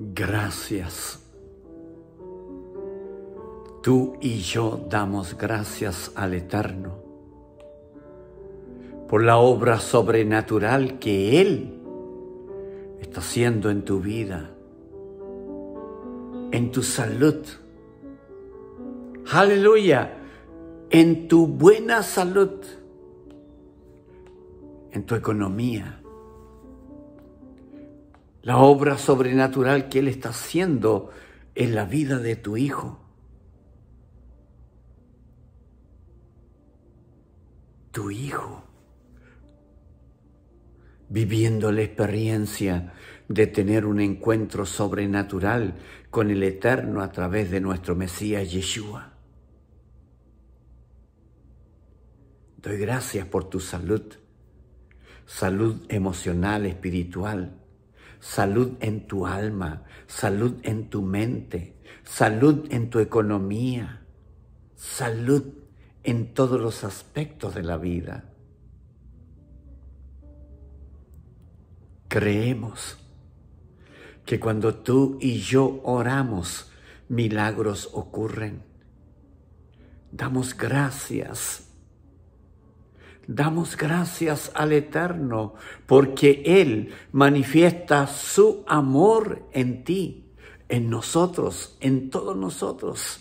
gracias. Tú y yo damos gracias al Eterno por la obra sobrenatural que Él está haciendo en tu vida, en tu salud. Aleluya, en tu buena salud, en tu economía la obra sobrenatural que Él está haciendo en la vida de tu hijo. Tu hijo, viviendo la experiencia de tener un encuentro sobrenatural con el Eterno a través de nuestro Mesías Yeshua. Doy gracias por tu salud, salud emocional, espiritual salud en tu alma, salud en tu mente, salud en tu economía, salud en todos los aspectos de la vida. Creemos que cuando tú y yo oramos, milagros ocurren. Damos gracias Damos gracias al Eterno porque Él manifiesta su amor en ti, en nosotros, en todos nosotros.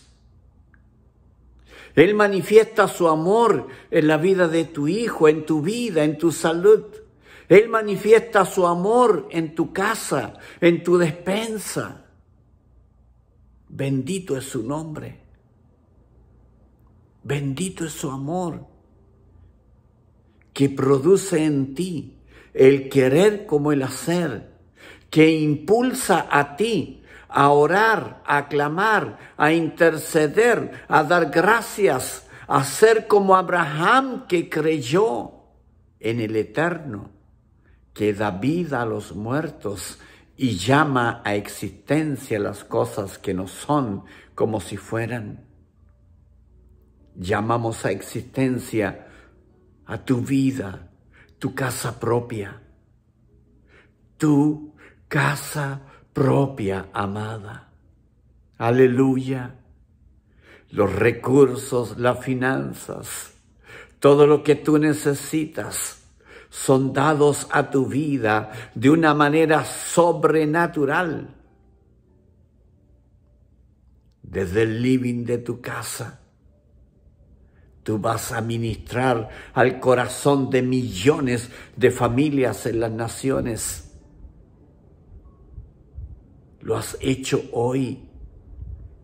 Él manifiesta su amor en la vida de tu hijo, en tu vida, en tu salud. Él manifiesta su amor en tu casa, en tu despensa. Bendito es su nombre. Bendito es su amor que produce en ti el querer como el hacer, que impulsa a ti a orar, a clamar, a interceder, a dar gracias, a ser como Abraham que creyó en el eterno, que da vida a los muertos y llama a existencia las cosas que no son como si fueran. Llamamos a existencia a tu vida, tu casa propia, tu casa propia amada. Aleluya. Los recursos, las finanzas, todo lo que tú necesitas son dados a tu vida de una manera sobrenatural. Desde el living de tu casa Tú vas a ministrar al corazón de millones de familias en las naciones. Lo has hecho hoy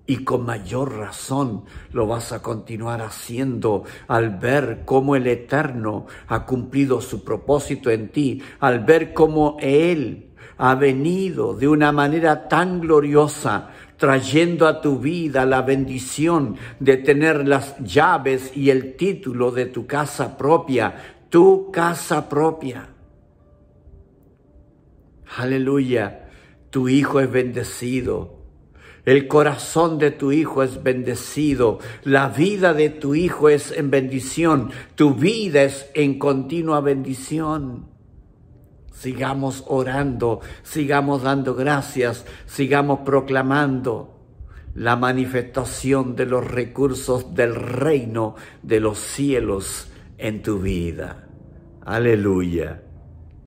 y con mayor razón lo vas a continuar haciendo al ver cómo el Eterno ha cumplido su propósito en ti, al ver cómo Él ha venido de una manera tan gloriosa trayendo a tu vida la bendición de tener las llaves y el título de tu casa propia, tu casa propia. Aleluya, tu hijo es bendecido. El corazón de tu hijo es bendecido, la vida de tu hijo es en bendición, tu vida es en continua bendición. Sigamos orando, sigamos dando gracias, sigamos proclamando la manifestación de los recursos del reino de los cielos en tu vida. Aleluya.